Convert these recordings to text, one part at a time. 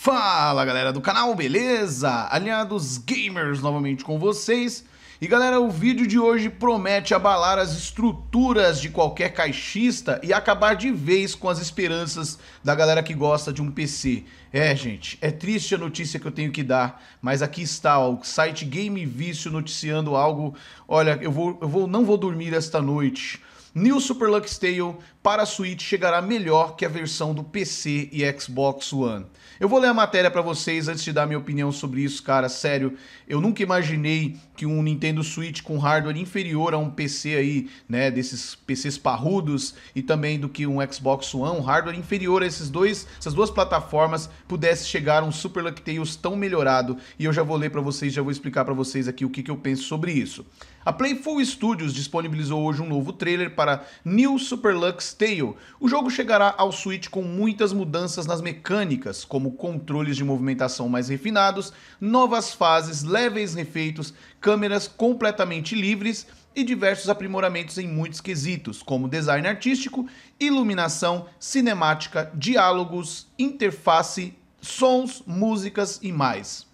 Fala galera do canal, beleza? Aliados Gamers novamente com vocês. E galera, o vídeo de hoje promete abalar as estruturas de qualquer caixista e acabar de vez com as esperanças da galera que gosta de um PC. É, gente, é triste a notícia que eu tenho que dar, mas aqui está ó, o site Game Vício noticiando algo. Olha, eu vou, eu vou, não vou dormir esta noite. New Super Lux Tale para a Switch chegará melhor que a versão do PC e Xbox One. Eu vou ler a matéria para vocês antes de dar minha opinião sobre isso, cara. Sério, eu nunca imaginei que um Nintendo Switch com hardware inferior a um PC aí, né, desses PCs parrudos e também do que um Xbox One, um hardware inferior a esses dois, essas duas plataformas pudesse chegar um Super Lux Tales tão melhorado. E eu já vou ler para vocês, já vou explicar para vocês aqui o que, que eu penso sobre isso. A Playful Studios disponibilizou hoje um novo trailer para New Super Lux Tale. O jogo chegará ao Switch com muitas mudanças nas mecânicas, como controles de movimentação mais refinados, novas fases, levels refeitos, câmeras completamente livres e diversos aprimoramentos em muitos quesitos, como design artístico, iluminação, cinemática, diálogos, interface, sons, músicas e mais.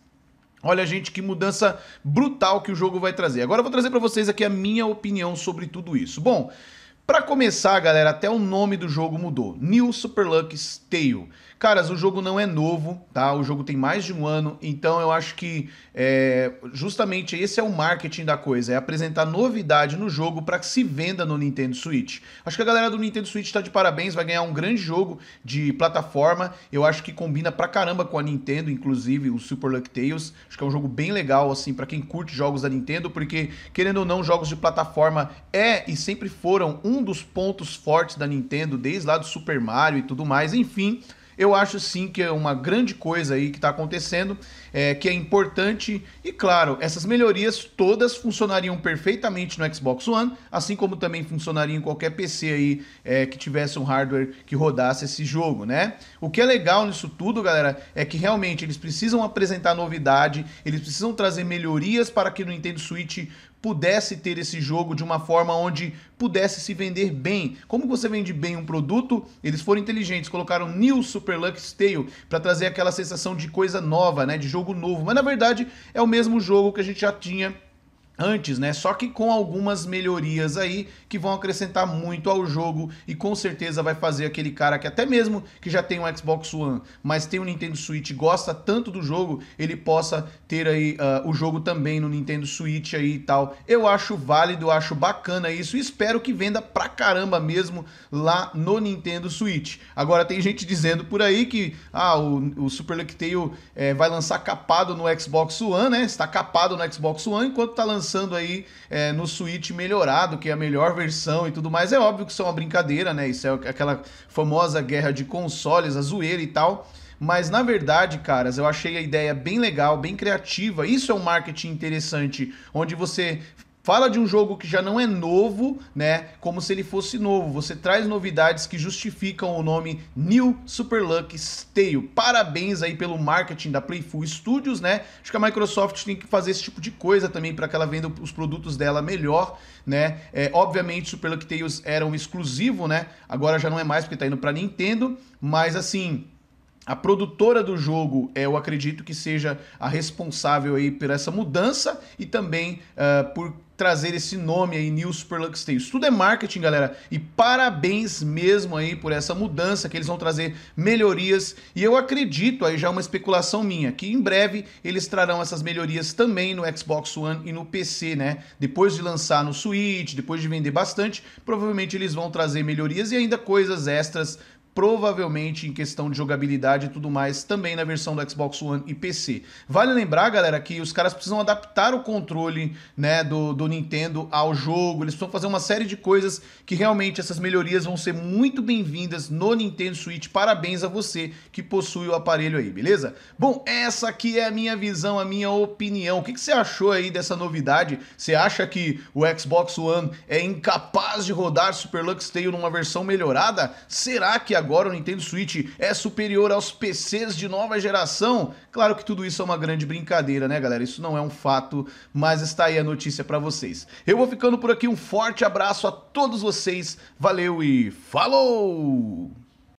Olha, gente, que mudança brutal que o jogo vai trazer. Agora eu vou trazer para vocês aqui a minha opinião sobre tudo isso. Bom, para começar, galera, até o nome do jogo mudou. New Super Lux Tale. Caras, o jogo não é novo, tá? O jogo tem mais de um ano, então eu acho que é, justamente esse é o marketing da coisa, é apresentar novidade no jogo para que se venda no Nintendo Switch. Acho que a galera do Nintendo Switch tá de parabéns, vai ganhar um grande jogo de plataforma. Eu acho que combina pra caramba com a Nintendo, inclusive o Super Luck Tales. Acho que é um jogo bem legal assim para quem curte jogos da Nintendo, porque querendo ou não, jogos de plataforma é e sempre foram um dos pontos fortes da Nintendo desde lá do Super Mario e tudo mais. Enfim, eu acho sim que é uma grande coisa aí que está acontecendo, é, que é importante. E claro, essas melhorias todas funcionariam perfeitamente no Xbox One, assim como também funcionariam em qualquer PC aí é, que tivesse um hardware que rodasse esse jogo, né? O que é legal nisso tudo, galera, é que realmente eles precisam apresentar novidade, eles precisam trazer melhorias para que no Nintendo Switch pudesse ter esse jogo de uma forma onde pudesse se vender bem. Como você vende bem um produto, eles foram inteligentes, colocaram New Super Lux Tale para trazer aquela sensação de coisa nova, né, de jogo novo. Mas na verdade é o mesmo jogo que a gente já tinha antes, né? Só que com algumas melhorias aí que vão acrescentar muito ao jogo e com certeza vai fazer aquele cara que até mesmo que já tem um Xbox One, mas tem um Nintendo Switch, gosta tanto do jogo, ele possa ter aí uh, o jogo também no Nintendo Switch aí e tal. Eu acho válido, acho bacana isso e espero que venda pra caramba mesmo lá no Nintendo Switch. Agora tem gente dizendo por aí que ah, o, o Super Lucky Tail é, vai lançar capado no Xbox One, né? Está capado no Xbox One enquanto tá lançando lançando aí é, no Switch melhorado, que é a melhor versão e tudo mais. É óbvio que isso é uma brincadeira, né? Isso é aquela famosa guerra de consoles, a zoeira e tal. Mas na verdade, caras, eu achei a ideia bem legal, bem criativa. Isso é um marketing interessante, onde você fala de um jogo que já não é novo, né? Como se ele fosse novo. Você traz novidades que justificam o nome New Super Lucky Tale. Parabéns aí pelo marketing da Playful Studios, né? Acho que a Microsoft tem que fazer esse tipo de coisa também para que ela venda os produtos dela melhor, né? É, obviamente, Super Lucky Tales era um exclusivo, né? Agora já não é mais porque tá indo para Nintendo, mas assim, a produtora do jogo, é, eu acredito que seja a responsável aí por essa mudança e também uh, por trazer esse nome aí, News Lux Tales. Tudo é marketing, galera. E parabéns mesmo aí por essa mudança, que eles vão trazer melhorias. E eu acredito, aí já é uma especulação minha, que em breve eles trarão essas melhorias também no Xbox One e no PC, né? Depois de lançar no Switch, depois de vender bastante, provavelmente eles vão trazer melhorias e ainda coisas extras provavelmente em questão de jogabilidade e tudo mais, também na versão do Xbox One e PC. Vale lembrar, galera, que os caras precisam adaptar o controle né, do, do Nintendo ao jogo, eles precisam fazer uma série de coisas que realmente essas melhorias vão ser muito bem-vindas no Nintendo Switch. Parabéns a você que possui o aparelho aí, beleza? Bom, essa aqui é a minha visão, a minha opinião. O que, que você achou aí dessa novidade? Você acha que o Xbox One é incapaz de rodar Super Lux Tale numa versão melhorada? Será que agora o Nintendo Switch é superior aos PCs de nova geração? Claro que tudo isso é uma grande brincadeira, né, galera? Isso não é um fato, mas está aí a notícia para vocês. Eu vou ficando por aqui, um forte abraço a todos vocês. Valeu e falou!